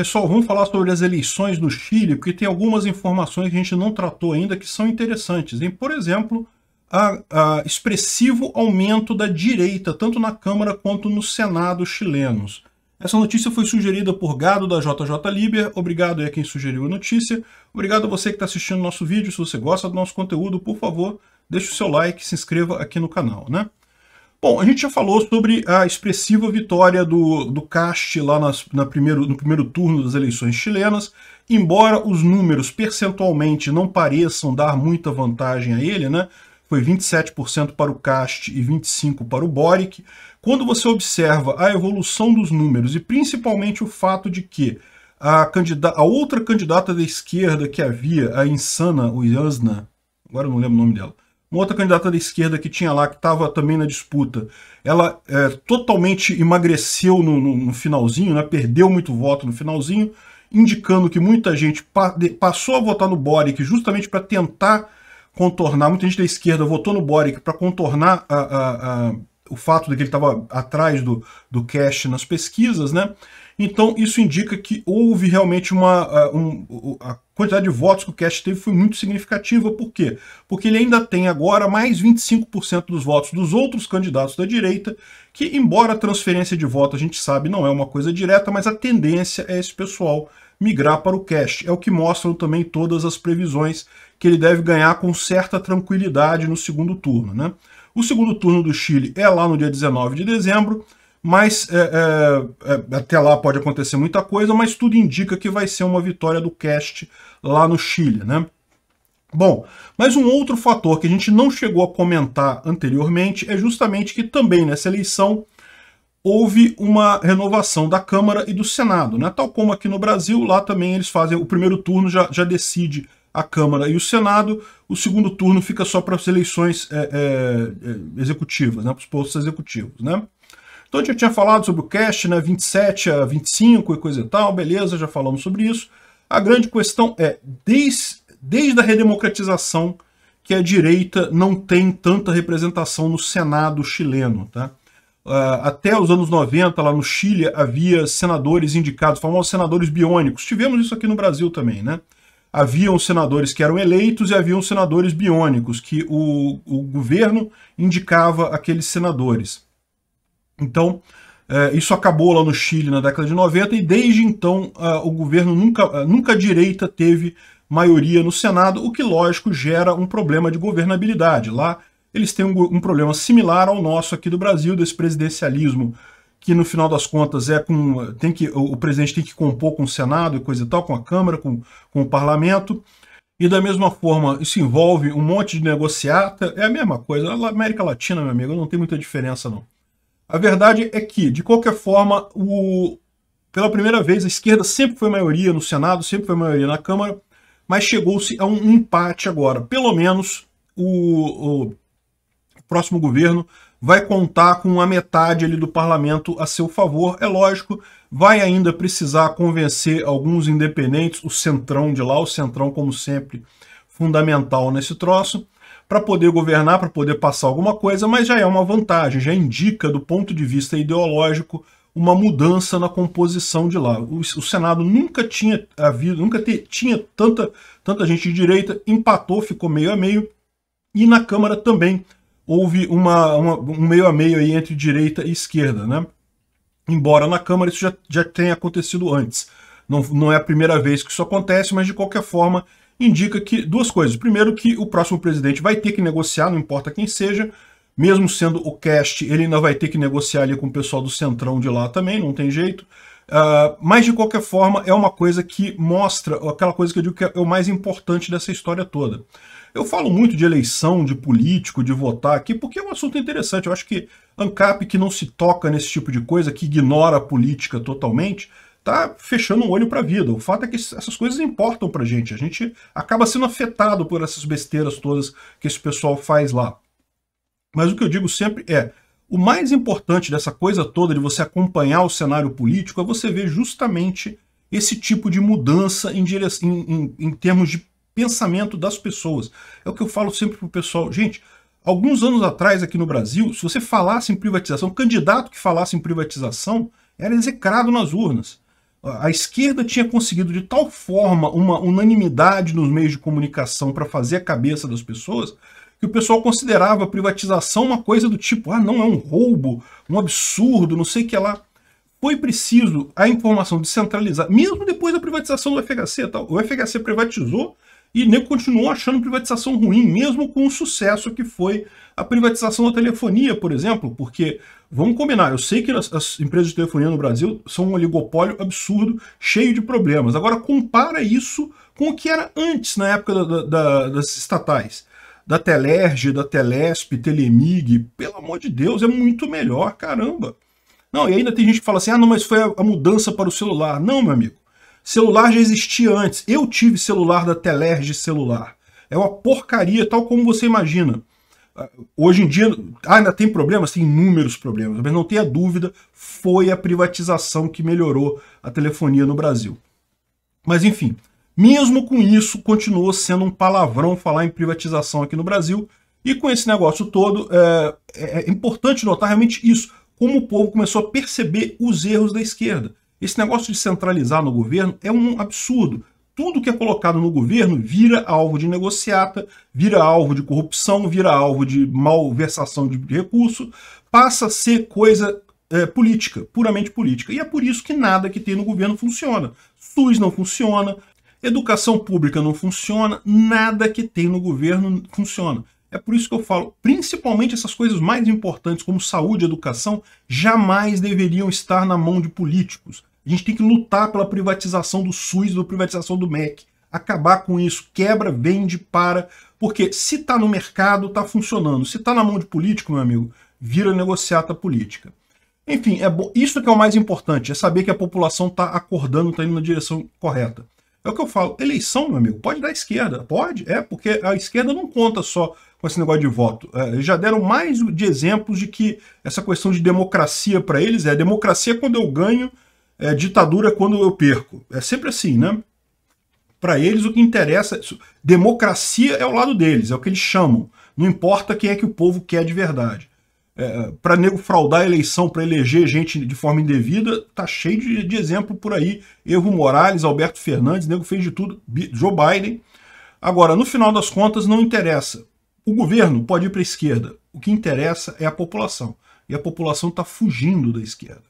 Pessoal, vamos falar sobre as eleições no Chile, porque tem algumas informações que a gente não tratou ainda que são interessantes. Hein? Por exemplo, a, a expressivo aumento da direita, tanto na Câmara quanto no Senado chilenos. Essa notícia foi sugerida por Gado da JJ Liber. Obrigado aí a quem sugeriu a notícia. Obrigado a você que está assistindo nosso vídeo. Se você gosta do nosso conteúdo, por favor, deixe o seu like, se inscreva aqui no canal. Né? Bom, a gente já falou sobre a expressiva vitória do, do Cast lá nas, na primeiro, no primeiro turno das eleições chilenas. Embora os números percentualmente não pareçam dar muita vantagem a ele, né? Foi 27% para o Cast e 25% para o Boric. Quando você observa a evolução dos números e principalmente o fato de que a, candidata, a outra candidata da esquerda que havia, a Insana, o Yasna, agora eu não lembro o nome dela, uma outra candidata da esquerda que tinha lá, que estava também na disputa, ela é, totalmente emagreceu no, no, no, finalzinho, né, perdeu muito voto no finalzinho, indicando que muita gente pa passou a votar no Boric justamente para tentar contornar, muita gente da esquerda votou no Boric para contornar a, a, a, o fato de que ele estava atrás do, do cash nas pesquisas, né? Então isso indica que houve realmente uma... Um, a quantidade de votos que o Cash teve foi muito significativa. Por quê? Porque ele ainda tem agora mais 25% dos votos dos outros candidatos da direita, que, embora a transferência de voto a gente sabe não é uma coisa direta, mas a tendência é esse pessoal migrar para o cash. É o que mostram também todas as previsões que ele deve ganhar com certa tranquilidade no segundo turno. Né? O segundo turno do Chile é lá no dia 19 de dezembro, mas é, é, é, até lá pode acontecer muita coisa, mas tudo indica que vai ser uma vitória do Cast lá no Chile, né? Bom, mas um outro fator que a gente não chegou a comentar anteriormente é justamente que também nessa eleição houve uma renovação da Câmara e do Senado, né? Tal como aqui no Brasil, lá também eles fazem o primeiro turno já, já decide a Câmara e o Senado, o segundo turno fica só para as eleições é, é, é executivas, né? Para os postos executivos, né? Então a gente já tinha falado sobre o cash, né, 27 a 25 e coisa e tal, beleza, já falamos sobre isso. A grande questão é, desde, desde a redemocratização, que a direita não tem tanta representação no Senado chileno. Tá? Ah, até os anos 90, lá no Chile, havia senadores indicados, famosos senadores biônicos. Tivemos isso aqui no Brasil também, né? Haviam senadores que eram eleitos e haviam senadores biônicos, que o, o governo indicava aqueles senadores. Então, é, isso acabou lá no Chile na década de 90 e desde então é, o governo nunca, é, nunca a direita teve maioria no Senado, o que, lógico, gera um problema de governabilidade. Lá eles têm um, um problema similar ao nosso aqui do Brasil, desse presidencialismo que no final das contas é com tem que o presidente tem que compor com o Senado e coisa e tal, com a Câmara, com, com o Parlamento. E da mesma forma, isso envolve um monte de negociata, é a mesma coisa. Na América Latina, meu amigo, não tem muita diferença não. A verdade é que, de qualquer forma, o... pela primeira vez, a esquerda sempre foi maioria no Senado, sempre foi maioria na Câmara, mas chegou-se a um empate agora. Pelo menos o, o próximo governo vai contar com a metade ali do parlamento a seu favor, é lógico, vai ainda precisar convencer alguns independentes, o centrão de lá, o centrão como sempre fundamental nesse troço, para poder governar, para poder passar alguma coisa, mas já é uma vantagem, já indica, do ponto de vista ideológico, uma mudança na composição de lá. O, o Senado nunca tinha havido, nunca te, tinha tanta, tanta gente de direita, empatou, ficou meio a meio, e na Câmara também houve uma, uma, um meio a meio aí entre direita e esquerda, né? Embora na Câmara isso já, já tenha acontecido antes. Não, não é a primeira vez que isso acontece, mas de qualquer forma indica que duas coisas. Primeiro, que o próximo presidente vai ter que negociar, não importa quem seja, mesmo sendo o cast, ele ainda vai ter que negociar ali com o pessoal do Centrão de lá também, não tem jeito. Uh, mas, de qualquer forma, é uma coisa que mostra, aquela coisa que eu digo que é o mais importante dessa história toda. Eu falo muito de eleição, de político, de votar aqui, porque é um assunto interessante. Eu acho que ANCAP, que não se toca nesse tipo de coisa, que ignora a política totalmente, está fechando um olho para a vida. O fato é que essas coisas importam para a gente. A gente acaba sendo afetado por essas besteiras todas que esse pessoal faz lá. Mas o que eu digo sempre é, o mais importante dessa coisa toda de você acompanhar o cenário político é você ver justamente esse tipo de mudança em, em, em, em termos de pensamento das pessoas. É o que eu falo sempre para o pessoal. Gente, alguns anos atrás aqui no Brasil, se você falasse em privatização, um candidato que falasse em privatização era execrado nas urnas a esquerda tinha conseguido de tal forma uma unanimidade nos meios de comunicação para fazer a cabeça das pessoas que o pessoal considerava a privatização uma coisa do tipo, ah, não, é um roubo, um absurdo, não sei o que lá. Foi preciso a informação descentralizar, mesmo depois da privatização do FHC. Tal. O FHC privatizou e nego continuou achando privatização ruim, mesmo com o sucesso que foi a privatização da telefonia, por exemplo, porque, vamos combinar, eu sei que as, as empresas de telefonia no Brasil são um oligopólio absurdo, cheio de problemas. Agora, compara isso com o que era antes, na época da, da, das estatais. Da Telerge, da Telesp, Telemig, pelo amor de Deus, é muito melhor, caramba. Não, e ainda tem gente que fala assim, ah, não, mas foi a, a mudança para o celular. Não, meu amigo. Celular já existia antes. Eu tive celular da Telerge celular. É uma porcaria, tal como você imagina. Ah, hoje em dia, ah, ainda tem problemas? Tem inúmeros problemas, mas não tenha dúvida, foi a privatização que melhorou a telefonia no Brasil. Mas enfim, mesmo com isso, continuou sendo um palavrão falar em privatização aqui no Brasil. E com esse negócio todo, é, é, é importante notar realmente isso, como o povo começou a perceber os erros da esquerda. Esse negócio de centralizar no governo é um absurdo. Tudo que é colocado no governo vira alvo de negociata, vira alvo de corrupção, vira alvo de malversação de recurso, passa a ser coisa é, política, puramente política. E é por isso que nada que tem no governo funciona. SUS não funciona, educação pública não funciona, nada que tem no governo funciona. É por isso que eu falo, principalmente essas coisas mais importantes como saúde e educação jamais deveriam estar na mão de políticos. A gente tem que lutar pela privatização do SUS, pela privatização do MEC. Acabar com isso. Quebra, vende, para. Porque se está no mercado, está funcionando. Se está na mão de político, meu amigo, vira negociata política. Enfim, é isso que é o mais importante, é saber que a população está acordando, está indo na direção correta. É o que eu falo, eleição, meu amigo, pode dar esquerda, pode, é, porque a esquerda não conta só com esse negócio de voto. É, eles já deram mais de exemplos de que essa questão de democracia para eles é democracia é quando eu ganho é, ditadura é quando eu perco. É sempre assim, né? Para eles o que interessa, democracia é o lado deles, é o que eles chamam. Não importa quem é que o povo quer de verdade. É, para nego fraudar a eleição, para eleger gente de forma indevida, tá cheio de, de exemplo por aí. Erro Morales, Alberto Fernandes, nego fez de tudo, Joe Biden. Agora, no final das contas, não interessa. O governo pode ir para a esquerda. O que interessa é a população. E a população está fugindo da esquerda.